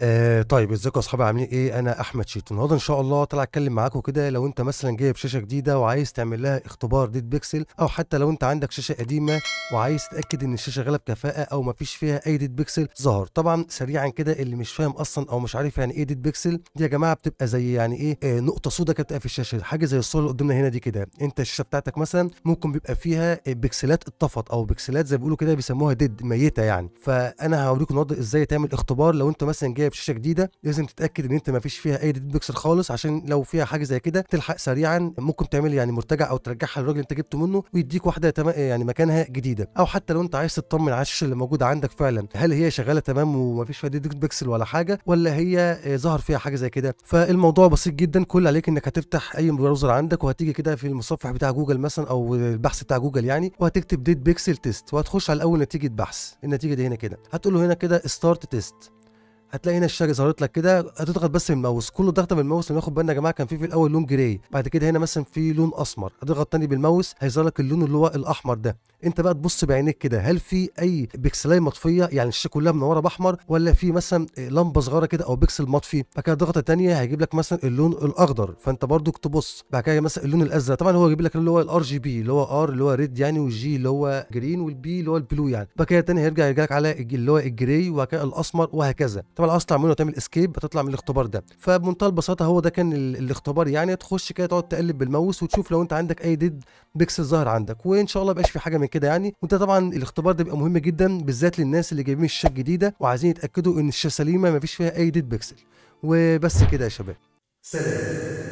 آه طيب ازيكم يا اصحابي عاملين ايه انا احمد شيت النهارده ان شاء الله طلع اتكلم معاكم كده لو انت مثلا جايب شاشه جديده وعايز تعمل لها اختبار ديت بيكسل او حتى لو انت عندك شاشه قديمه وعايز تتاكد ان الشاشه غلب بكفاءه او مفيش فيها اي ديت بيكسل ظهر طبعا سريعا كده اللي مش فاهم اصلا او مش عارف يعني ايه ديت بيكسل دي يا جماعه بتبقى زي يعني ايه آه نقطه سودا كده في الشاشه حاجه زي الصوره اللي قدامنا هنا دي كده انت الشاشه بتاعتك مثلا ممكن بيبقى فيها آه، بكسلات اتطفت او بكسلات زي بيقولوا كده بيسموها ديد ميته يعني فانا هوريكم النهارده ازاي تعمل اختبار لو انت مثلا جايب جايب شاشه جديده لازم تتاكد ان انت ما فيش فيها اي ديد بيكسل خالص عشان لو فيها حاجه زي كده تلحق سريعا ممكن تعمل يعني مرتجع او ترجعها للراجل اللي انت جبته منه ويديك واحده يعني مكانها جديده او حتى لو انت عايز تطمن على الشاشه اللي موجوده عندك فعلا هل هي شغاله تمام وما فيش فيها ديد بيكسل ولا حاجه ولا هي آه، ظهر فيها حاجه زي كده فالموضوع بسيط جدا كل عليك انك هتفتح اي براوزر عندك وهتيجي كده في المصفح بتاع جوجل مثلا او البحث بتاع جوجل يعني وهتكتب ديد بيكسل تيست وهتخش على اول نتيجه بحث النتيجه دي هنا كده هتقول له هنا كده ستارت تيست هتلاقي هنا الشاشه ظهرت لك كده هتضغط بس من الماوس ضغطه من الماوس ناخد بالنا يا جماعه كان في في الاول لون جراي بعد كده هنا مثلا في لون اسمر هتضغط تاني بالماوس هيظهر لك اللون اللي هو الاحمر ده انت بقى تبص بعينيك كده هل في اي بكسلايه مطفيه يعني الشاشه كلها منوره باحمر ولا في مثلا لمبه صغيره كده او بكسل مطفي بعد كده ضغطه ثانيه هيجيب لك مثلا اللون الاخضر فانت برضك تبص بعد كده مثلا اللون الازرق طبعا هو يجيب لك اللي هو الار جي بي اللي هو ار اللي هو ريد يعني والجي اللي هو جرين والبي اللي هو البلو يعني بعد كده ثاني هيرجع يرجع لك على اللي هو الجراي وبعد كده الاسمر وهكذا طبعا طبعا عاوز منه تعمل اسكيب بتطلع من الاختبار ده فبمنتهى البساطه هو ده كان الاختبار يعني تخش كده تقعد تقلب بالماوس وتشوف لو انت عندك اي ديد بيكسل ظاهر عندك وان شاء الله مبقاش في حاجه من كده يعني وانت طبعا الاختبار ده بيبقى مهم جدا بالذات للناس اللي جايبين الشاشه الجديده وعايزين يتاكدوا ان الشاشه سليمه مفيش فيها اي ديد بيكسل وبس كده يا شباب سلام